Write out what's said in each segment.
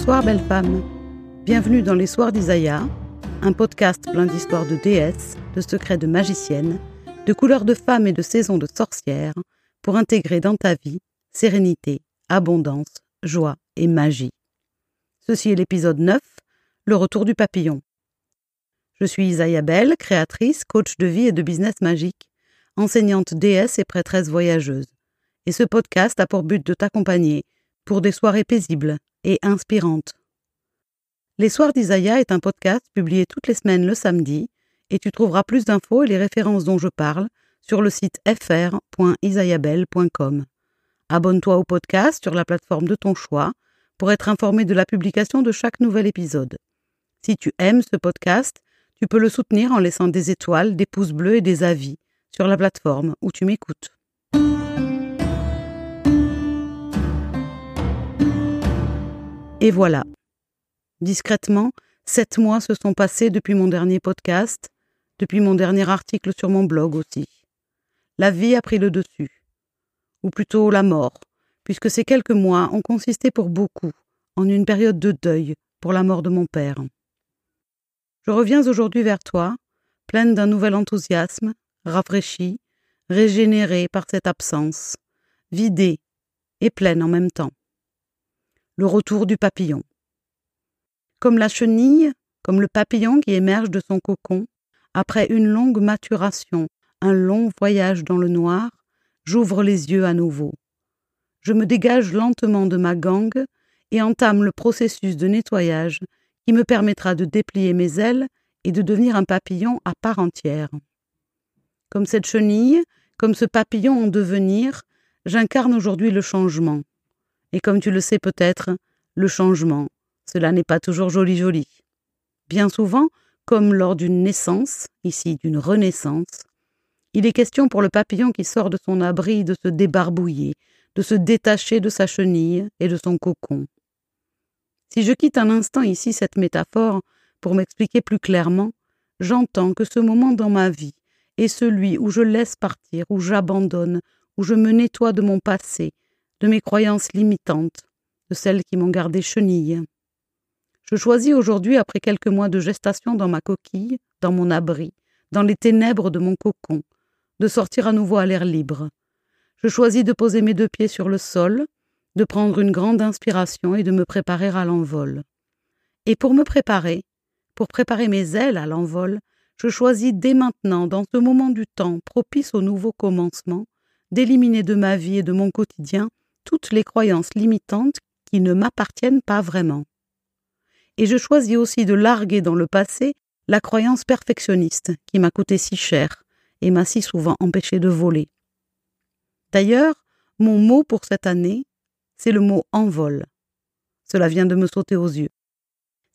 Bonsoir belle femme. Bienvenue dans Les Soirs d'Isaïa, un podcast plein d'histoires de déesses, de secrets de magiciennes, de couleurs de femmes et de saisons de sorcières pour intégrer dans ta vie sérénité, abondance, joie et magie. Ceci est l'épisode 9, le retour du papillon. Je suis Isaïa Belle, créatrice, coach de vie et de business magique, enseignante déesse et prêtresse voyageuse. Et ce podcast a pour but de t'accompagner pour des soirées paisibles, et inspirante. Les Soirs d'Isaïa est un podcast publié toutes les semaines le samedi, et tu trouveras plus d'infos et les références dont je parle sur le site fr.isaiabel.com. Abonne-toi au podcast sur la plateforme de ton choix pour être informé de la publication de chaque nouvel épisode. Si tu aimes ce podcast, tu peux le soutenir en laissant des étoiles, des pouces bleus et des avis sur la plateforme où tu m'écoutes. Et voilà. Discrètement, sept mois se sont passés depuis mon dernier podcast, depuis mon dernier article sur mon blog aussi. La vie a pris le dessus, ou plutôt la mort, puisque ces quelques mois ont consisté pour beaucoup en une période de deuil pour la mort de mon père. Je reviens aujourd'hui vers toi, pleine d'un nouvel enthousiasme, rafraîchie, régénérée par cette absence, vidée et pleine en même temps le retour du papillon. Comme la chenille, comme le papillon qui émerge de son cocon, après une longue maturation, un long voyage dans le noir, j'ouvre les yeux à nouveau. Je me dégage lentement de ma gangue et entame le processus de nettoyage qui me permettra de déplier mes ailes et de devenir un papillon à part entière. Comme cette chenille, comme ce papillon en devenir, j'incarne aujourd'hui le changement. Et comme tu le sais peut-être, le changement, cela n'est pas toujours joli joli. Bien souvent, comme lors d'une naissance, ici d'une renaissance, il est question pour le papillon qui sort de son abri de se débarbouiller, de se détacher de sa chenille et de son cocon. Si je quitte un instant ici cette métaphore pour m'expliquer plus clairement, j'entends que ce moment dans ma vie est celui où je laisse partir, où j'abandonne, où je me nettoie de mon passé, de mes croyances limitantes, de celles qui m'ont gardé chenille. Je choisis aujourd'hui, après quelques mois de gestation dans ma coquille, dans mon abri, dans les ténèbres de mon cocon, de sortir à nouveau à l'air libre. Je choisis de poser mes deux pieds sur le sol, de prendre une grande inspiration et de me préparer à l'envol. Et pour me préparer, pour préparer mes ailes à l'envol, je choisis dès maintenant, dans ce moment du temps propice au nouveau commencement, d'éliminer de ma vie et de mon quotidien toutes les croyances limitantes qui ne m'appartiennent pas vraiment. Et je choisis aussi de larguer dans le passé la croyance perfectionniste qui m'a coûté si cher et m'a si souvent empêché de voler. D'ailleurs, mon mot pour cette année, c'est le mot envol. Cela vient de me sauter aux yeux.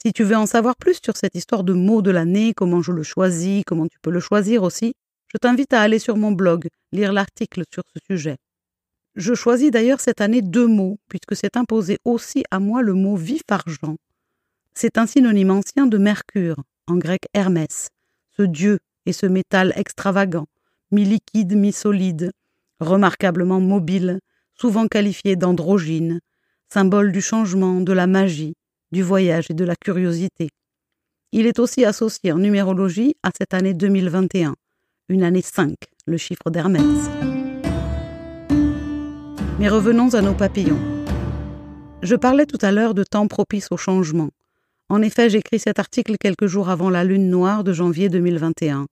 Si tu veux en savoir plus sur cette histoire de mot de l'année, comment je le choisis, comment tu peux le choisir aussi, je t'invite à aller sur mon blog, lire l'article sur ce sujet. Je choisis d'ailleurs cette année deux mots, puisque c'est imposé aussi à moi le mot vif argent. C'est un synonyme ancien de Mercure, en grec Hermès, ce dieu et ce métal extravagant, mi-liquide, mi-solide, remarquablement mobile, souvent qualifié d'androgyne, symbole du changement, de la magie, du voyage et de la curiosité. Il est aussi associé en numérologie à cette année 2021, une année 5, le chiffre d'Hermès. Mais revenons à nos papillons. Je parlais tout à l'heure de temps propice au changement. En effet, j'écris cet article quelques jours avant la lune noire de janvier 2021.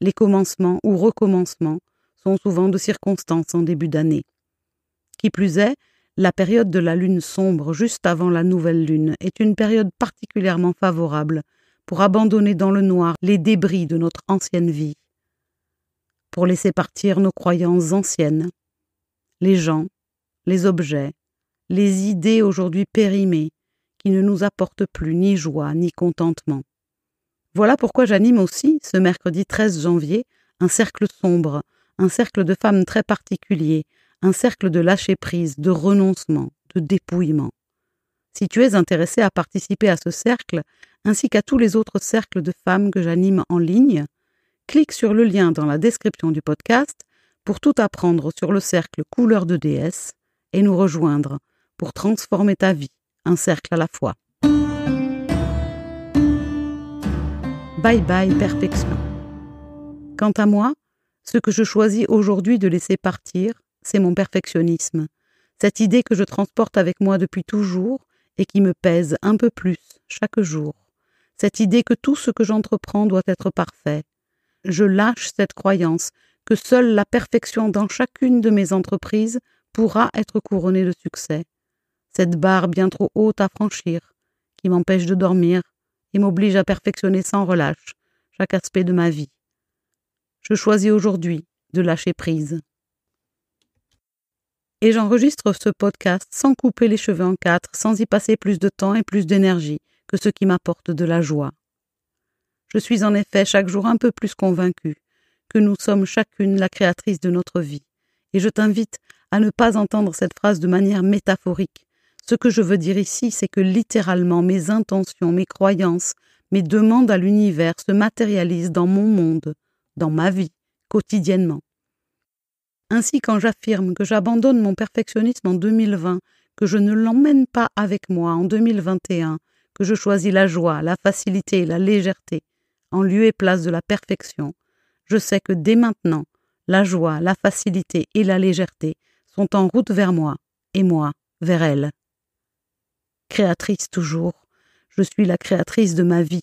Les commencements ou recommencements sont souvent de circonstances en début d'année. Qui plus est, la période de la lune sombre juste avant la nouvelle lune est une période particulièrement favorable pour abandonner dans le noir les débris de notre ancienne vie, pour laisser partir nos croyances anciennes, les gens, les objets, les idées aujourd'hui périmées, qui ne nous apportent plus ni joie ni contentement. Voilà pourquoi j'anime aussi, ce mercredi 13 janvier, un cercle sombre, un cercle de femmes très particulier, un cercle de lâcher-prise, de renoncement, de dépouillement. Si tu es intéressé à participer à ce cercle, ainsi qu'à tous les autres cercles de femmes que j'anime en ligne, clique sur le lien dans la description du podcast pour tout apprendre sur le cercle Couleur de déesse et nous rejoindre pour transformer ta vie, un cercle à la fois. Bye bye perfection. Quant à moi, ce que je choisis aujourd'hui de laisser partir, c'est mon perfectionnisme, cette idée que je transporte avec moi depuis toujours et qui me pèse un peu plus chaque jour, cette idée que tout ce que j'entreprends doit être parfait. Je lâche cette croyance que seule la perfection dans chacune de mes entreprises pourra être couronnée de succès. Cette barre bien trop haute à franchir, qui m'empêche de dormir et m'oblige à perfectionner sans relâche chaque aspect de ma vie. Je choisis aujourd'hui de lâcher prise. Et j'enregistre ce podcast sans couper les cheveux en quatre, sans y passer plus de temps et plus d'énergie que ce qui m'apporte de la joie. Je suis en effet chaque jour un peu plus convaincue que nous sommes chacune la créatrice de notre vie, et je t'invite à ne pas entendre cette phrase de manière métaphorique. Ce que je veux dire ici, c'est que littéralement mes intentions, mes croyances, mes demandes à l'univers se matérialisent dans mon monde, dans ma vie, quotidiennement. Ainsi, quand j'affirme que j'abandonne mon perfectionnisme en 2020, que je ne l'emmène pas avec moi en 2021, que je choisis la joie, la facilité et la légèreté en lieu et place de la perfection, je sais que dès maintenant, la joie, la facilité et la légèreté sont en route vers moi, et moi, vers elle. Créatrice toujours, je suis la créatrice de ma vie.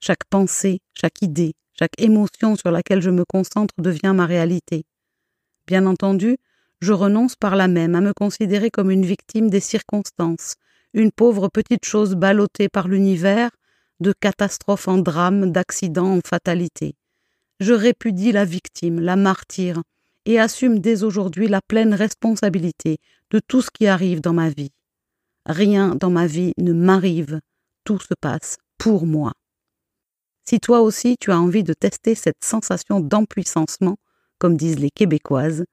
Chaque pensée, chaque idée, chaque émotion sur laquelle je me concentre devient ma réalité. Bien entendu, je renonce par là même à me considérer comme une victime des circonstances, une pauvre petite chose ballottée par l'univers, de catastrophe en drame, d'accident en fatalité. Je répudie la victime, la martyre, et assume dès aujourd'hui la pleine responsabilité de tout ce qui arrive dans ma vie. Rien dans ma vie ne m'arrive, tout se passe pour moi. Si toi aussi tu as envie de tester cette sensation d'empuissancement, comme disent les Québécoises,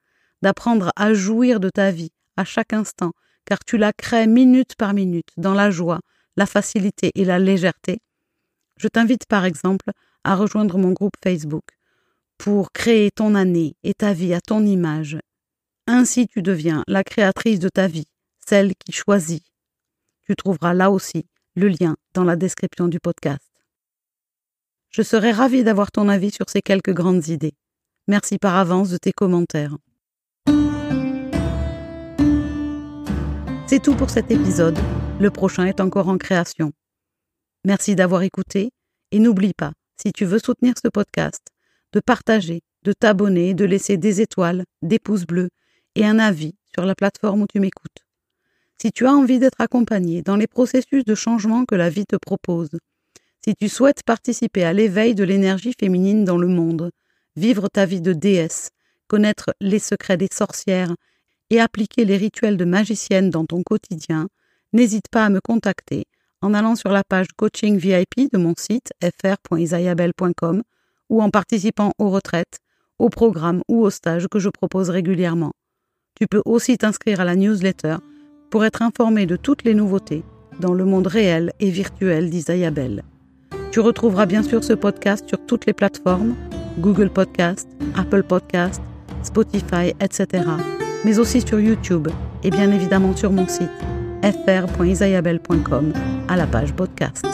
d'apprendre à jouir de ta vie à chaque instant, car tu la crées minute par minute dans la joie, la facilité et la légèreté, je t'invite par exemple à rejoindre mon groupe Facebook pour créer ton année et ta vie à ton image. Ainsi tu deviens la créatrice de ta vie, celle qui choisit. Tu trouveras là aussi le lien dans la description du podcast. Je serai ravie d'avoir ton avis sur ces quelques grandes idées. Merci par avance de tes commentaires. C'est tout pour cet épisode. Le prochain est encore en création. Merci d'avoir écouté et n'oublie pas, si tu veux soutenir ce podcast, de partager, de t'abonner, de laisser des étoiles, des pouces bleus et un avis sur la plateforme où tu m'écoutes. Si tu as envie d'être accompagné dans les processus de changement que la vie te propose, si tu souhaites participer à l'éveil de l'énergie féminine dans le monde, vivre ta vie de déesse, connaître les secrets des sorcières et appliquer les rituels de magicienne dans ton quotidien, n'hésite pas à me contacter en allant sur la page coaching VIP de mon site fr.isayabel.com ou en participant aux retraites, aux programmes ou aux stages que je propose régulièrement. Tu peux aussi t'inscrire à la newsletter pour être informé de toutes les nouveautés dans le monde réel et virtuel d'Isaiah Tu retrouveras bien sûr ce podcast sur toutes les plateformes, Google Podcast, Apple Podcast, Spotify, etc., mais aussi sur YouTube et bien évidemment sur mon site fr.isayabel.com à la page podcast.